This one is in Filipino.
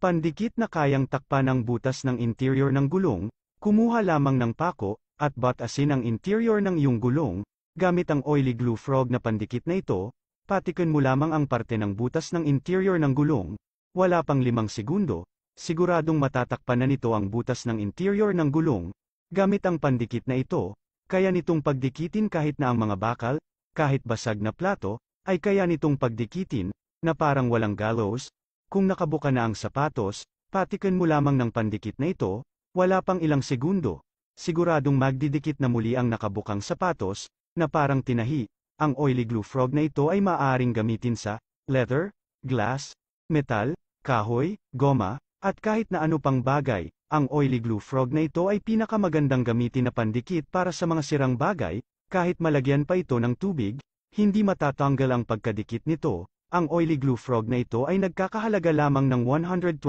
Pandikit na kayang takpan ang butas ng interior ng gulong, kumuha lamang ng pako, at batasin ang interior ng iyong gulong, gamit ang oily glue frog na pandikit na ito, patikin mo lamang ang parte ng butas ng interior ng gulong, wala pang limang segundo, siguradong matatakpan na nito ang butas ng interior ng gulong, gamit ang pandikit na ito, kaya nitong pagdikitin kahit na ang mga bakal, kahit basag na plato, ay kaya nitong pagdikitin, na parang walang gallows, kung nakabuka na ang sapatos, patikan mo lamang ng pandikit na ito, wala pang ilang segundo, siguradong magdidikit na muli ang nakabukang sapatos, na parang tinahi, ang oily glue frog na ito ay maaaring gamitin sa leather, glass, metal, kahoy, goma, at kahit na ano pang bagay, ang oily glue frog na ito ay pinakamagandang gamitin na pandikit para sa mga sirang bagay, kahit malagyan pa ito ng tubig, hindi matatanggal ang pagkadikit nito, ang oily glue frog na ito ay nagkakahalaga lamang ng $120